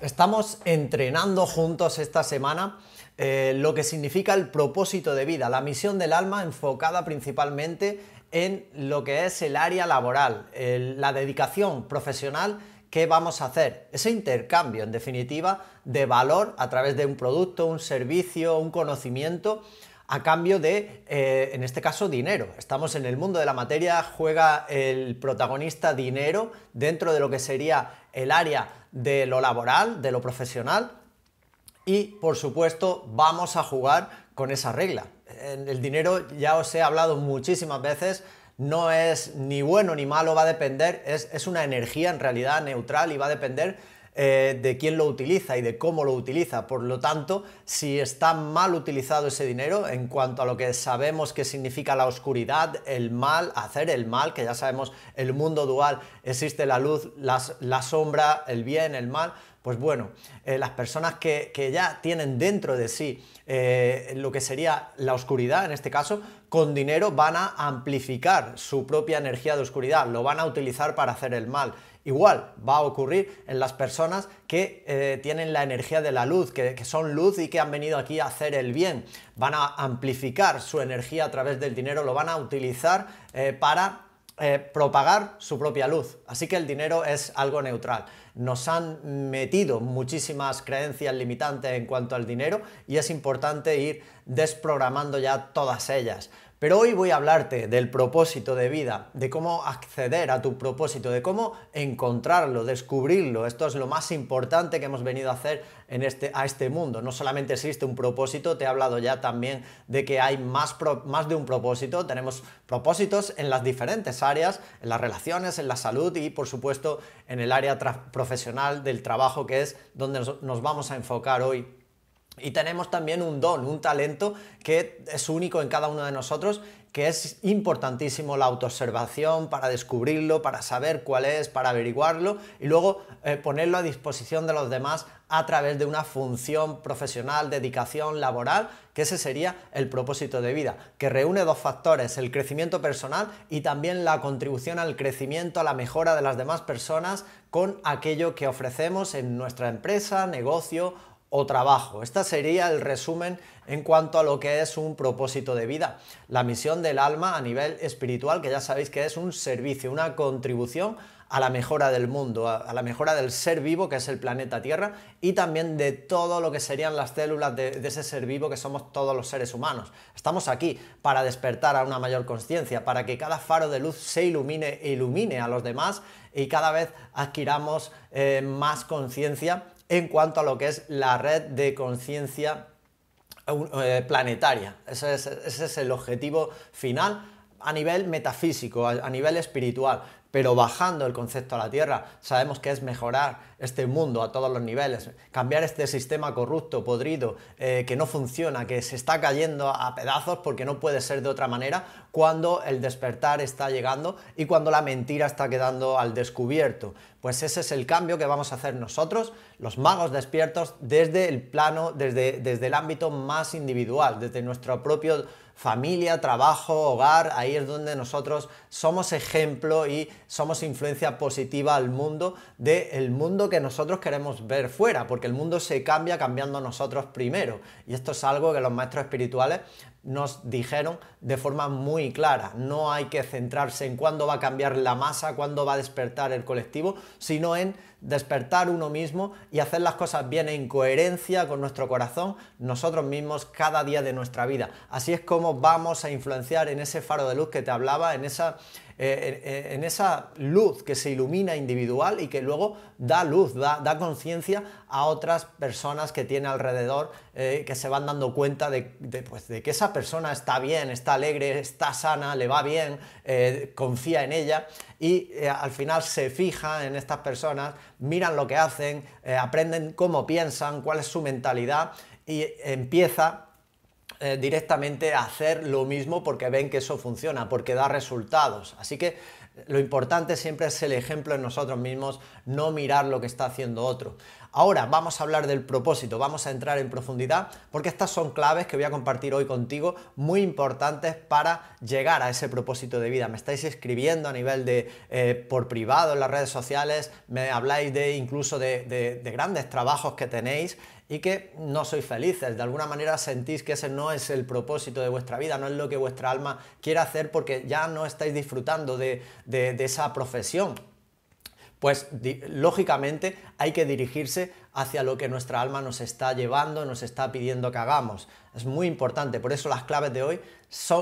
Estamos entrenando juntos esta semana eh, lo que significa el propósito de vida, la misión del alma enfocada principalmente en lo que es el área laboral, la dedicación profesional que vamos a hacer, ese intercambio en definitiva de valor a través de un producto, un servicio, un conocimiento a cambio de, eh, en este caso, dinero. Estamos en el mundo de la materia, juega el protagonista dinero dentro de lo que sería el área de lo laboral, de lo profesional y por supuesto vamos a jugar con esa regla. El dinero ya os he hablado muchísimas veces, no es ni bueno ni malo, va a depender, es, una energía en realidad neutral y va a depender eh, de quién lo utiliza y de cómo lo utiliza. Por lo tanto, si está mal utilizado ese dinero en cuanto a lo que sabemos que significa la oscuridad, el mal, hacer el mal, que ya sabemos el mundo dual, existe la luz, la, la sombra, el bien, el mal, pues bueno, eh, las personas que, ya tienen dentro de sí eh, lo que sería la oscuridad, en este caso, con dinero van a amplificar su propia energía de oscuridad, lo van a utilizar para hacer el mal. Igual va a ocurrir en las personas que eh, tienen la energía de la luz, que, son luz y que han venido aquí a hacer el bien. Van a amplificar su energía a través del dinero, lo van a utilizar eh, para eh, propagar su propia luz. Así que el dinero es algo neutral. Nos han metido muchísimas creencias limitantes en cuanto al dinero y es importante ir desprogramando ya todas ellas. Pero hoy voy a hablarte del propósito de vida, de cómo acceder a tu propósito, de cómo encontrarlo, descubrirlo. Esto es lo más importante que hemos venido a hacer en este, a este mundo. No solamente existe un propósito, te he hablado ya también de que hay más, de un propósito. Tenemos propósitos en las diferentes áreas, en las relaciones, en la salud y por supuesto en el área profesional del trabajo, que es donde nos vamos a enfocar hoy y tenemos también un don, un talento que es único en cada uno de nosotros, que es importantísimo la autoobservación para descubrirlo, para saber cuál es, para averiguarlo y luego eh, ponerlo a disposición de los demás a través de una función profesional, dedicación laboral, que ese sería el propósito de vida, que reúne dos factores, el crecimiento personal y también la contribución al crecimiento, a la mejora de las demás personas con aquello que ofrecemos en nuestra empresa, negocio o trabajo. Este sería el resumen en cuanto a lo que es un propósito de vida. La misión del alma a nivel espiritual, que ya sabéis que es un servicio, una contribución a la mejora del mundo, a la mejora del ser vivo que es el planeta Tierra y también de todo lo que serían las células de, ese ser vivo que somos todos los seres humanos. Estamos aquí para despertar a una mayor conciencia, para que cada faro de luz se ilumine e ilumine a los demás y cada vez adquiramos eh, más conciencia en cuanto a lo que es la red de conciencia eh, planetaria. Ese es, el objetivo final a nivel metafísico, a nivel espiritual, pero bajando el concepto a la Tierra, sabemos que es mejorar este mundo a todos los niveles, cambiar este sistema corrupto, podrido, eh, que no funciona, que se está cayendo a pedazos porque no puede ser de otra manera, cuando el despertar está llegando y cuando la mentira está quedando al descubierto. Pues ese es el cambio que vamos a hacer nosotros, los magos despiertos, desde el plano, desde, desde el ámbito más individual, desde nuestro propio familia, trabajo, hogar, ahí es donde nosotros somos ejemplo y somos influencia positiva al mundo, del mundo que nosotros queremos ver fuera, porque el mundo se cambia cambiando nosotros primero. Y esto es algo que los maestros espirituales nos dijeron de forma muy clara. No hay que centrarse en cuándo va a cambiar la masa, cuándo va a despertar el colectivo, sino en despertar uno mismo y hacer las cosas bien en coherencia con nuestro corazón nosotros mismos cada día de nuestra vida. Así es como vamos a influenciar en ese faro de luz que te hablaba, en esa, eh, eh, en esa luz que se ilumina individual y que luego da luz, da, da conciencia a otras personas que tiene alrededor eh, que se van dando cuenta pues, de, que esa persona está bien, está alegre, está sana, le va bien, eh, confía en ella y eh, al final se fija en estas personas, miran lo que hacen, aprenden cómo piensan, cuál es su mentalidad y empieza directamente a hacer lo mismo porque ven que eso funciona, porque da resultados. Así que lo importante siempre es el ejemplo en nosotros mismos, no mirar lo que está haciendo otro. Ahora vamos a hablar del propósito, vamos a entrar en profundidad porque estas son claves que voy a compartir hoy contigo muy importantes para llegar a ese propósito de vida. Me estáis escribiendo a nivel de eh, por privado en las redes sociales, me habláis de incluso de, grandes trabajos que tenéis y que no sois felices. De alguna manera sentís que ese no es el propósito de vuestra vida, no es lo que vuestra alma quiere hacer porque ya no estáis disfrutando de esa profesión pues lógicamente hay que dirigirse hacia lo que nuestra alma nos está llevando, nos está pidiendo que hagamos. Es muy importante, por eso las claves de hoy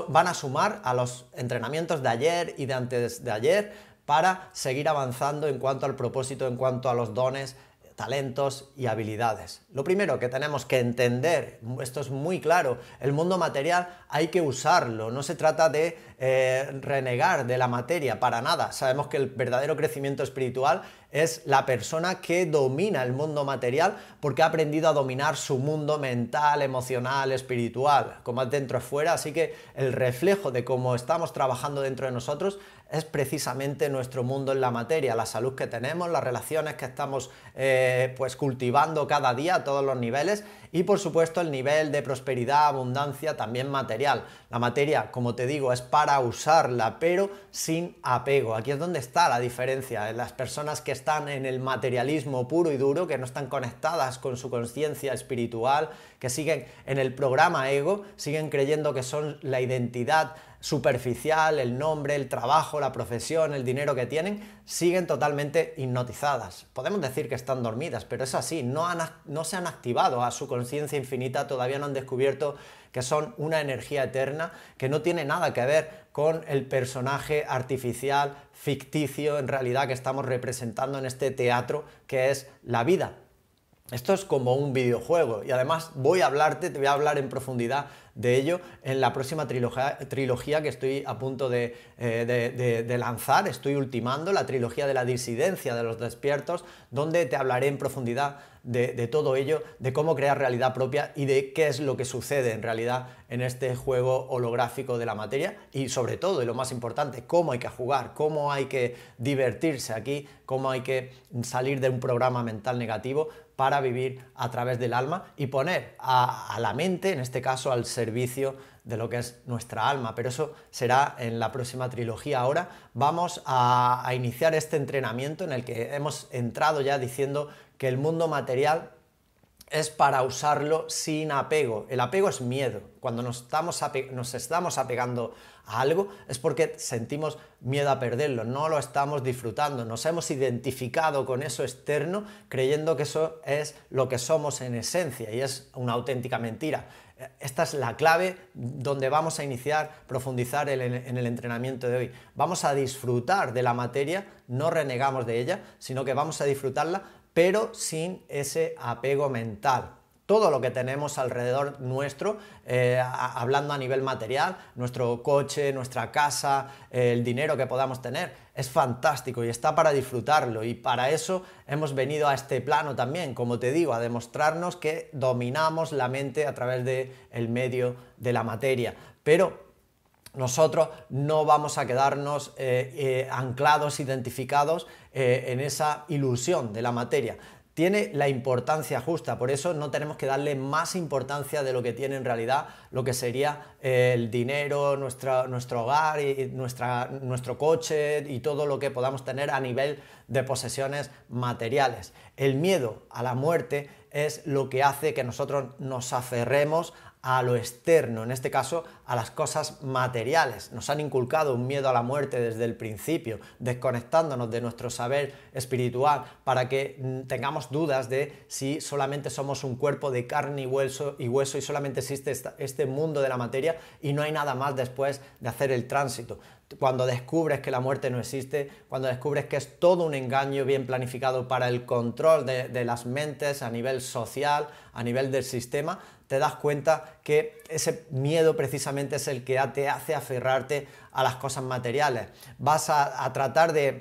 van a sumar a los entrenamientos de ayer y de antes de ayer para seguir avanzando en cuanto al propósito, en cuanto a los dones, talentos y habilidades. Lo primero que tenemos que entender, esto es muy claro, el mundo material hay que usarlo, no se trata de eh, renegar de la materia para nada. Sabemos que el verdadero crecimiento espiritual es la persona que domina el mundo material porque ha aprendido a dominar su mundo mental, emocional, espiritual, como es dentro fuera, así que el reflejo de cómo estamos trabajando dentro de nosotros es precisamente nuestro mundo en la materia, la salud que tenemos, las relaciones que estamos eh, pues cultivando cada día a todos los niveles y por supuesto el nivel de prosperidad, abundancia también material. La materia, como te digo, es para usarla pero sin apego. Aquí es donde está la diferencia las personas que están están en el materialismo puro y duro, que no están conectadas con su conciencia espiritual, que siguen en el programa ego, siguen creyendo que son la identidad superficial, el nombre, el trabajo, la profesión, el dinero que tienen, siguen totalmente hipnotizadas. Podemos decir que están dormidas, pero es así, no, han, no se han activado a su conciencia infinita, todavía no han descubierto que son una energía eterna, que no tiene nada que ver con el personaje artificial, ficticio, en realidad, que estamos representando en este teatro, que es la vida. Esto es como un videojuego y además voy a hablarte, te voy a hablar en profundidad de ello en la próxima trilogía, trilogía que estoy a punto eh, de, de, lanzar, estoy ultimando la trilogía de la disidencia de los despiertos, donde te hablaré en profundidad de, todo ello, de cómo crear realidad propia y de qué es lo que sucede en realidad en este juego holográfico de la materia y sobre todo, y lo más importante, cómo hay que jugar, cómo hay que divertirse aquí, cómo hay que salir de un programa mental negativo para vivir a través del alma y poner a, la mente, en este caso, al servicio de lo que es nuestra alma, pero eso será en la próxima trilogía. Ahora vamos a, iniciar este entrenamiento en el que hemos entrado ya diciendo que el mundo material es para usarlo sin apego. El apego es miedo. Cuando nos estamos, nos estamos, apegando a algo es porque sentimos miedo a perderlo, no lo estamos disfrutando, nos hemos identificado con eso externo creyendo que eso es lo que somos en esencia y es una auténtica mentira. Esta es la clave donde vamos a iniciar, profundizar en el entrenamiento de hoy. Vamos a disfrutar de la materia, no renegamos de ella, sino que vamos a disfrutarla pero sin ese apego mental todo lo que tenemos alrededor nuestro, eh, hablando a nivel material, nuestro coche, nuestra casa, el dinero que podamos tener, es fantástico y está para disfrutarlo. Y para eso hemos venido a este plano también, como te digo, a demostrarnos que dominamos la mente a través del el medio de la materia. Pero nosotros no vamos a quedarnos eh, eh, anclados, identificados eh, en esa ilusión de la materia. Tiene la importancia justa, por eso no tenemos que darle más importancia de lo que tiene en realidad lo que sería el dinero, nuestro hogar, y nuestra, nuestro coche y todo lo que podamos tener a nivel de posesiones materiales. El miedo a la muerte es lo que hace que nosotros nos aferremos a lo externo, en este caso a las cosas materiales. Nos han inculcado un miedo a la muerte desde el principio, desconectándonos de nuestro saber espiritual para que mm, tengamos dudas de si solamente somos un cuerpo de carne y hueso y, hueso, y solamente existe este mundo de la materia y no hay nada más después de hacer el tránsito cuando descubres que la muerte no existe, cuando descubres que es todo un engaño bien planificado para el control de, las mentes a nivel social, a nivel del sistema, te das cuenta que ese miedo precisamente es el que te hace aferrarte a las cosas materiales. Vas a, tratar pues,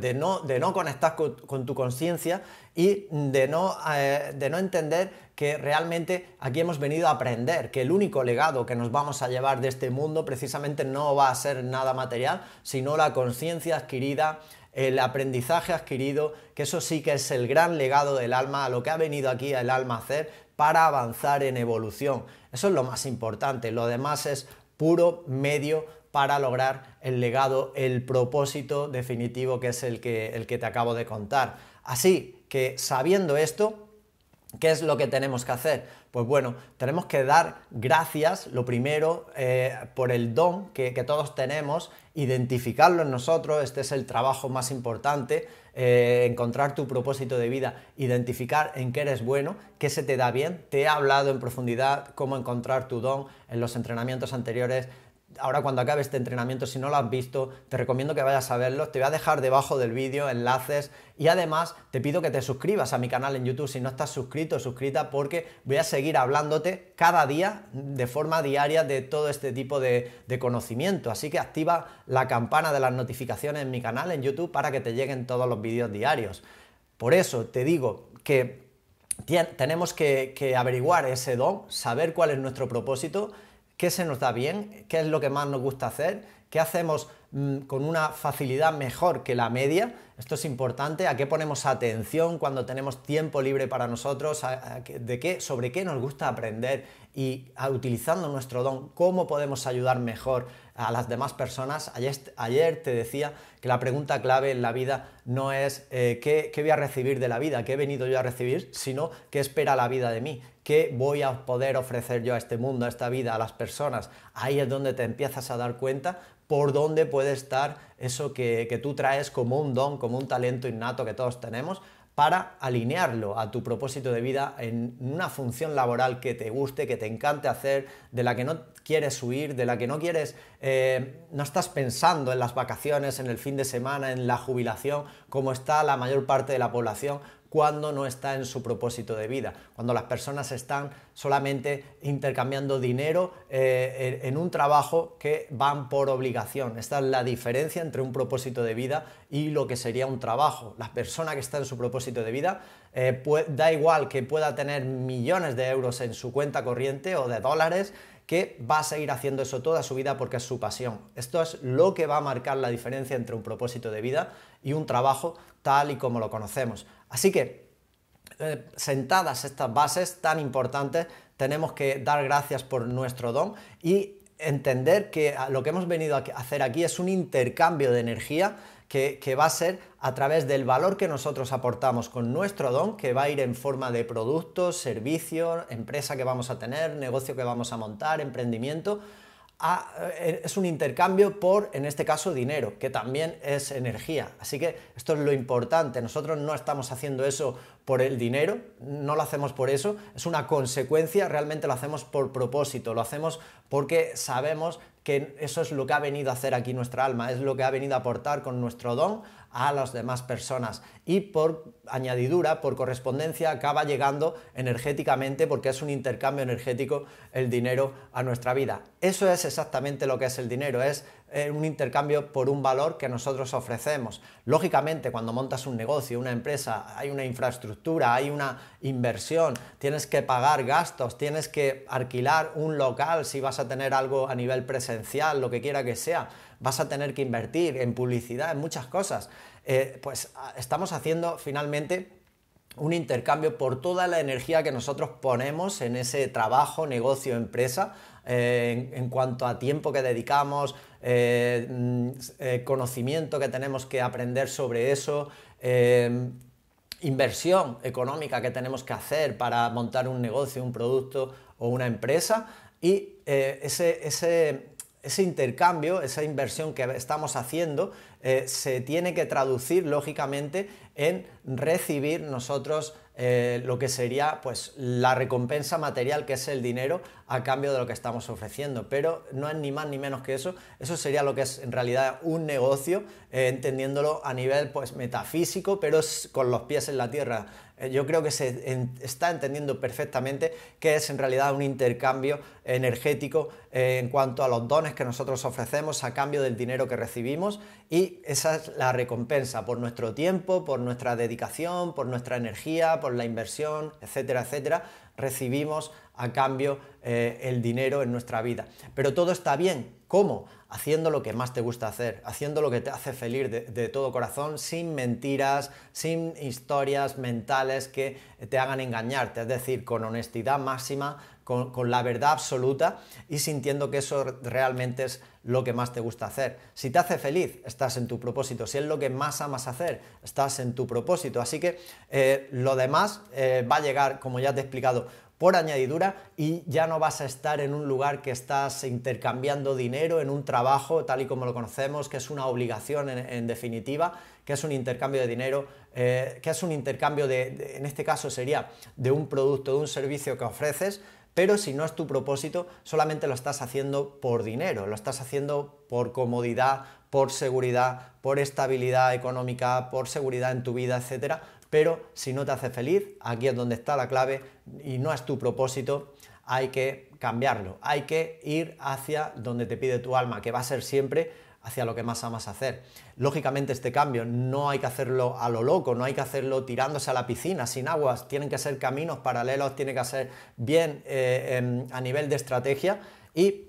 de no, conectar con, tu conciencia y de no, eh, de no entender que realmente aquí hemos venido a aprender, que el único legado que nos vamos a llevar de este mundo precisamente no va a ser nada material, sino la conciencia adquirida el aprendizaje adquirido, que eso sí que es el gran legado del alma, a lo que ha venido aquí el alma a hacer para avanzar en evolución. Eso es lo más importante, lo demás es puro medio para lograr el legado, el propósito definitivo que es el que, el que te acabo de contar. Así que sabiendo esto, ¿Qué es lo que tenemos que hacer? Pues bueno, tenemos que dar gracias, lo primero, eh, por el don que, todos tenemos, identificarlo en nosotros, este es el trabajo más importante, eh, encontrar tu propósito de vida, identificar en qué eres bueno, qué se te da bien. Te he hablado en profundidad cómo encontrar tu don en los entrenamientos anteriores ahora cuando acabe este entrenamiento, si no lo has visto, te recomiendo que vayas a verlo. Te voy a dejar debajo del vídeo enlaces y además te pido que te suscribas a mi canal en YouTube si no estás suscrito o suscrita porque voy a seguir hablándote cada día de forma diaria de todo este tipo de, conocimiento. Así que activa la campana de las notificaciones en mi canal en YouTube para que te lleguen todos los vídeos diarios. Por eso te digo que tenemos que, que averiguar ese don, saber cuál es nuestro propósito qué se nos da bien, qué es lo que más nos gusta hacer, qué hacemos mm, con una facilidad mejor que la media, esto es importante, a qué ponemos atención cuando tenemos tiempo libre para nosotros, de qué, sobre qué nos gusta aprender y utilizando nuestro don, cómo podemos ayudar mejor a las demás personas. Ayer, te decía que la pregunta clave en la vida no es eh, qué voy a recibir de la vida, qué he venido yo a recibir, sino qué espera la vida de mí, ¿Qué voy a poder ofrecer yo a este mundo, a esta vida, a las personas? Ahí es donde te empiezas a dar cuenta por dónde puede estar eso que, tú traes como un don, como un talento innato que todos tenemos, para alinearlo a tu propósito de vida en una función laboral que te guste, que te encante hacer, de la que no quieres huir, de la que no quieres, eh, no estás pensando en las vacaciones, en el fin de semana, en la jubilación, como está la mayor parte de la población, cuando no está en su propósito de vida, cuando las personas están solamente intercambiando dinero eh, en un trabajo que van por obligación. Esta es la diferencia entre un propósito de vida y lo que sería un trabajo. La persona que está en su propósito de vida eh, da igual que pueda tener millones de euros en su cuenta corriente o de dólares, que va a seguir haciendo eso toda su vida porque es su pasión. Esto es lo que va a marcar la diferencia entre un propósito de vida y un trabajo tal y como lo conocemos. Así que, eh, sentadas estas bases tan importantes, tenemos que dar gracias por nuestro don y entender que ah, lo que hemos venido a hacer aquí es un intercambio de energía que, que, va a ser a través del valor que nosotros aportamos con nuestro don, que va a ir en forma de productos, servicios, empresa que vamos a tener, negocio que vamos a montar, emprendimiento, eh, es un intercambio por, en este caso, dinero, que también es energía. Así que esto es lo importante. Nosotros no estamos haciendo eso por el dinero, no lo hacemos por eso, es una consecuencia, realmente lo hacemos por propósito, lo hacemos porque sabemos que eso es lo que ha venido a hacer aquí nuestra alma, es lo que ha venido a aportar con nuestro don a las demás personas y por añadidura, por correspondencia, acaba llegando energéticamente porque es un intercambio energético el dinero a nuestra vida. Eso es exactamente lo que es el dinero, es eh, un intercambio por un valor que nosotros ofrecemos. Lógicamente, cuando montas un negocio, una empresa, hay una infraestructura, hay una inversión, tienes que pagar gastos, tienes que alquilar un local si vas a tener algo a nivel presencial, lo que quiera que sea vas a tener que invertir en publicidad, en muchas cosas. Eh, pues ah, estamos haciendo finalmente un intercambio por toda la energía que nosotros ponemos en ese trabajo, negocio, empresa, eh, en, cuanto a tiempo que dedicamos, eh, mm, conocimiento que tenemos que aprender sobre eso, em, inversión económica que tenemos que hacer para montar un negocio, un producto o una empresa, y ese, ese ese intercambio, esa inversión que estamos haciendo, eh, se tiene que traducir lógicamente en recibir nosotros eh, lo que sería pues la recompensa material que es el dinero a cambio de lo que estamos ofreciendo pero no es ni más ni menos que eso eso sería lo que es en realidad un negocio eh, entendiéndolo a nivel pues metafísico pero con los pies en la tierra eh, yo creo que se está entendiendo perfectamente que es en realidad un intercambio energético eh, en cuanto a los dones que nosotros ofrecemos a cambio del dinero que recibimos y esa es la recompensa por nuestro tiempo, por nuestra dedicación, por nuestra energía, por la inversión, etcétera, etcétera. Recibimos a cambio eh, el dinero en nuestra vida. Pero todo está bien ¿Cómo? Haciendo lo que más te gusta hacer, haciendo lo que te hace feliz de, todo corazón, sin mentiras, sin historias mentales que te hagan engañarte, es decir, con honestidad máxima, con, la verdad absoluta y sintiendo que eso realmente es lo que más te gusta hacer. Si te hace feliz, estás en tu propósito. Si es lo que más amas hacer, estás en tu propósito. Así que eh, lo demás eh, va a llegar, como ya te he explicado, por añadidura y ya no vas a estar en un lugar que estás intercambiando dinero, en un trabajo tal y como lo conocemos, que es una obligación en, definitiva, que es un intercambio de dinero, eh, que es un intercambio de, de, en este caso sería de un producto, de un servicio que ofreces, pero si no es tu propósito, solamente lo estás haciendo por dinero, lo estás haciendo por comodidad, por seguridad, por estabilidad económica, por seguridad en tu vida, etcétera, pero si no te hace feliz, aquí es donde está la clave y no es tu propósito, hay que cambiarlo, hay que ir hacia donde te pide tu alma, que va a ser siempre hacia lo que más amas hacer. Lógicamente este cambio no hay que hacerlo a lo loco, no hay que hacerlo tirándose a la piscina sin aguas, tienen que ser caminos paralelos, tiene que ser bien eh, em, a nivel de estrategia y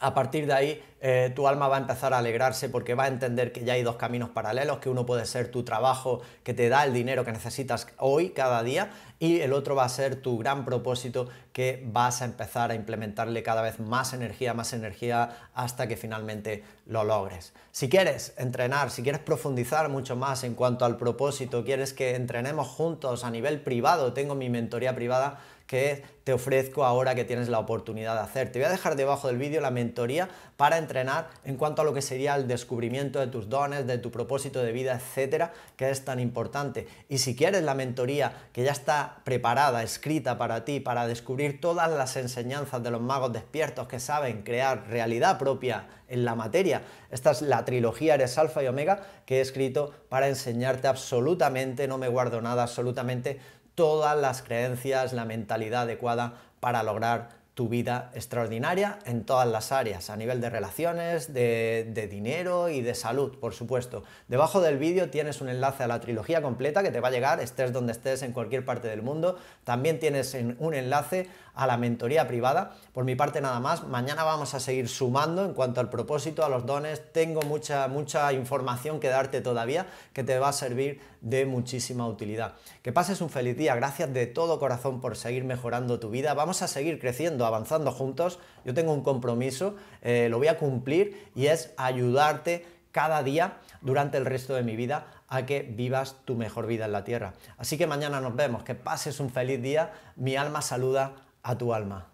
a partir de ahí eh, tu alma va a empezar a alegrarse porque va a entender que ya hay dos caminos paralelos, que uno puede ser tu trabajo que te da el dinero que necesitas hoy, cada día, y el otro va a ser tu gran propósito que vas a empezar a implementarle cada vez más energía, más energía hasta que finalmente lo logres. Si quieres entrenar, si quieres profundizar mucho más en cuanto al propósito, quieres que entrenemos juntos a nivel privado, tengo mi mentoría privada, que te ofrezco ahora que tienes la oportunidad de hacer. Te voy a dejar debajo del vídeo la mentoría para entrenar en cuanto a lo que sería el descubrimiento de tus dones, de tu propósito de vida, etcétera, que es tan importante. Y si quieres la mentoría que ya está preparada, escrita para ti, para descubrir todas las enseñanzas de los magos despiertos que saben crear realidad propia en la materia, esta es la trilogía Eres Alfa y Omega que he escrito para enseñarte absolutamente, no me guardo nada, absolutamente todas las creencias, la mentalidad adecuada para lograr vida extraordinaria en todas las áreas, a nivel de relaciones, de, de dinero y de salud, por supuesto. Debajo del vídeo tienes un enlace a la trilogía completa que te va a llegar, estés donde estés, en cualquier parte del mundo. También tienes un enlace a la mentoría privada. Por mi parte nada más, mañana vamos a seguir sumando en cuanto al propósito, a los dones. Tengo mucha, mucha información que darte todavía que te va a servir de muchísima utilidad. Que pases un feliz día, gracias de todo corazón por seguir mejorando tu vida. Vamos a seguir creciendo avanzando juntos. Yo tengo un compromiso, eh, lo voy a cumplir y es ayudarte cada día durante el resto de mi vida a que vivas tu mejor vida en la tierra. Así que mañana nos vemos, que pases un feliz día, mi alma saluda a tu alma.